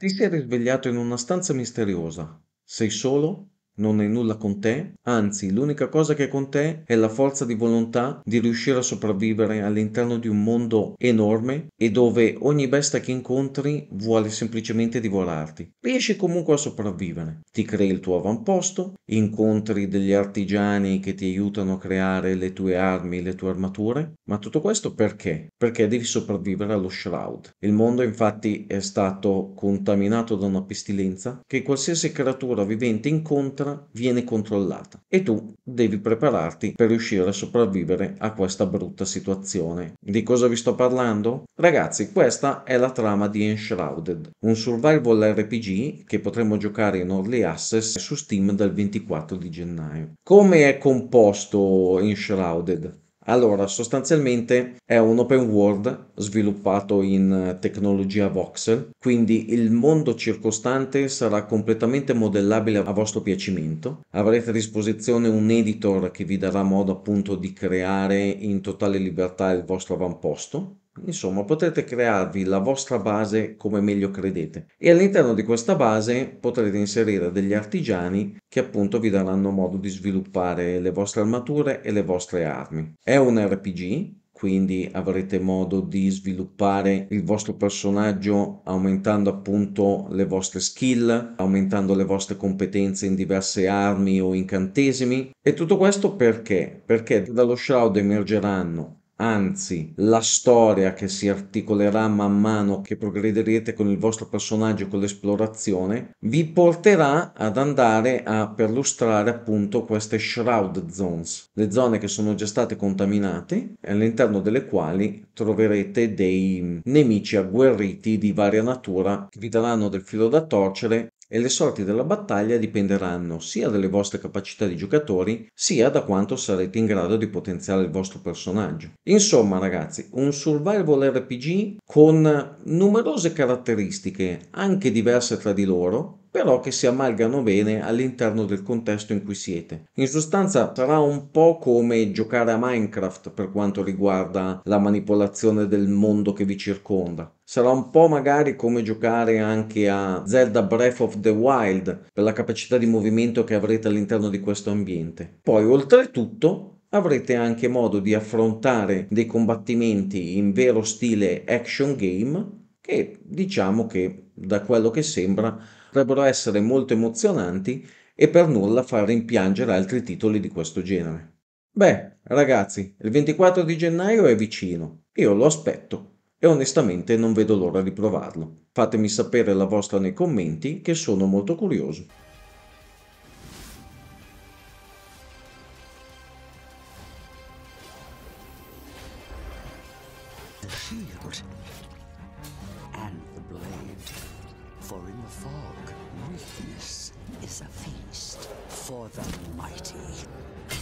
Ti sei risvegliato in una stanza misteriosa. Sei solo non è nulla con te, anzi l'unica cosa che è con te è la forza di volontà di riuscire a sopravvivere all'interno di un mondo enorme e dove ogni bestia che incontri vuole semplicemente divorarti. Riesci comunque a sopravvivere, ti crei il tuo avamposto, incontri degli artigiani che ti aiutano a creare le tue armi, le tue armature, ma tutto questo perché? Perché devi sopravvivere allo Shroud. Il mondo infatti è stato contaminato da una pestilenza che qualsiasi creatura vivente incontra terra viene controllata e tu devi prepararti per riuscire a sopravvivere a questa brutta situazione. Di cosa vi sto parlando? Ragazzi, questa è la trama di Enshrouded, un survival RPG che potremo giocare in early access su Steam dal 24 di gennaio. Come è composto Enshrouded? Allora, sostanzialmente è un open world sviluppato in eh, tecnologia voxel, quindi il mondo circostante sarà completamente modellabile a vostro piacimento. Avrete a disposizione un editor che vi darà modo appunto di creare in totale libertà il vostro avamposto Insomma, potrete crearvi la vostra base come meglio credete e all'interno di questa base potrete inserire degli artigiani che appunto vi daranno modo di sviluppare le vostre armature e le vostre armi. È un RPG, quindi avrete modo di sviluppare il vostro personaggio aumentando appunto le vostre skill, aumentando le vostre competenze in diverse armi o incantesimi. E tutto questo perché? Perché dallo Shroud emergeranno Anzi, la storia che si articolerà man mano che progredirete con il vostro personaggio e con l'esplorazione vi porterà ad andare a perlustrare appunto queste shroud zones, le zone che sono già state contaminate e all'interno delle quali troverete dei nemici agguerriti di varia natura che vi daranno del filo da torcere e le sorti della battaglia dipenderanno sia dalle vostre capacità di giocatori sia da quanto sarete in grado di potenziare il vostro personaggio. Insomma ragazzi, un survival RPG con numerose caratteristiche anche diverse tra di loro però che si amalgano bene all'interno del contesto in cui siete. In sostanza sarà un po' come giocare a Minecraft per quanto riguarda la manipolazione del mondo che vi circonda sarà un po' magari come giocare anche a Zelda Breath of the Wild per la capacità di movimento che avrete all'interno di questo ambiente. Poi oltretutto avrete anche modo di affrontare dei combattimenti in vero stile action game che diciamo che da quello che sembra potrebbero essere molto emozionanti e per nulla far rimpiangere altri titoli di questo genere. Beh, ragazzi, il 24 di gennaio è vicino, io lo aspetto e onestamente non vedo l'ora di provarlo. Fatemi sapere la vostra nei commenti che sono molto curioso. For the mighty.